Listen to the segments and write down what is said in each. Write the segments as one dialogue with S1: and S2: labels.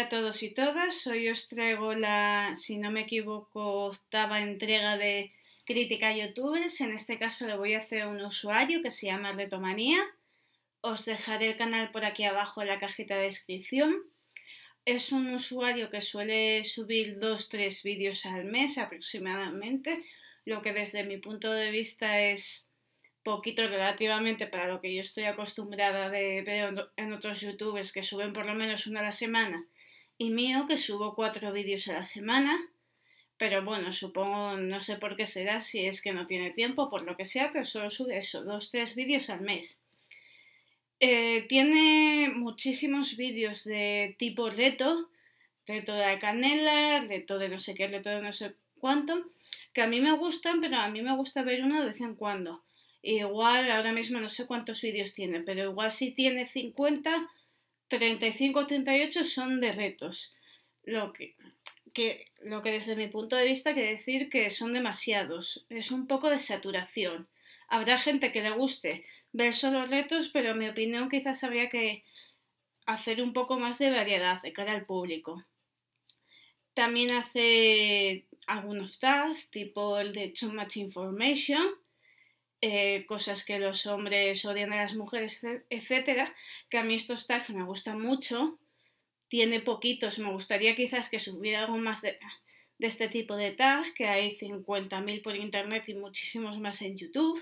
S1: Hola a todos y todas, hoy os traigo la, si no me equivoco, octava entrega de Crítica Youtubers. En este caso le voy a hacer un usuario que se llama Retomanía. Os dejaré el canal por aquí abajo en la cajita de descripción. Es un usuario que suele subir 2 tres vídeos al mes aproximadamente, lo que desde mi punto de vista es poquito relativamente para lo que yo estoy acostumbrada de ver en otros youtubers que suben por lo menos una a la semana y mío que subo cuatro vídeos a la semana pero bueno, supongo, no sé por qué será, si es que no tiene tiempo, por lo que sea, pero solo sube eso, dos, tres vídeos al mes. Eh, tiene muchísimos vídeos de tipo reto, reto de la canela, reto de no sé qué, reto de no sé cuánto, que a mí me gustan, pero a mí me gusta ver uno de vez en cuando igual ahora mismo no sé cuántos vídeos tiene, pero igual si tiene 50, 35 o 38 son de retos. Lo que, que, lo que desde mi punto de vista quiere decir que son demasiados, es un poco de saturación. Habrá gente que le guste ver solo retos, pero en mi opinión quizás habría que hacer un poco más de variedad de cara al público. También hace algunos tags, tipo el de Too Much Information, eh, cosas que los hombres odian a las mujeres, etcétera, que a mí estos tags me gustan mucho, tiene poquitos, me gustaría quizás que subiera algo más de, este tipo de tags, que hay 50.000 por internet y muchísimos más en YouTube.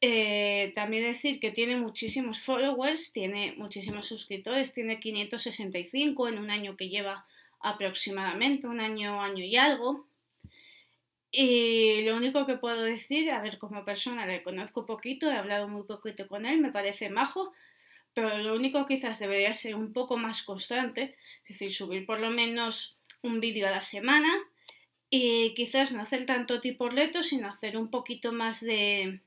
S1: Eh, también decir que tiene muchísimos followers, tiene muchísimos suscriptores, tiene 565 en un año que lleva aproximadamente, un año, año y algo. Y lo único que puedo decir, a ver, como persona le conozco poquito, he hablado muy poquito con él, me parece majo, pero lo único quizás debería ser un poco más constante, es decir, subir por lo menos un vídeo a la semana y quizás no hacer tanto tipo reto, sino hacer un poquito más de,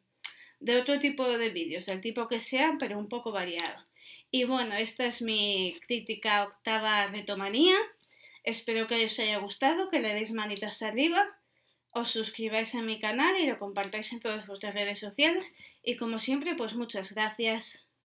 S1: de otro tipo de vídeos, del tipo que sea, pero un poco variado. Y bueno, esta es mi crítica octava retomanía. Espero que os haya gustado, que le deis manitas arriba os suscribáis a mi canal y lo compartáis en todas vuestras redes sociales. Y como siempre, pues muchas gracias.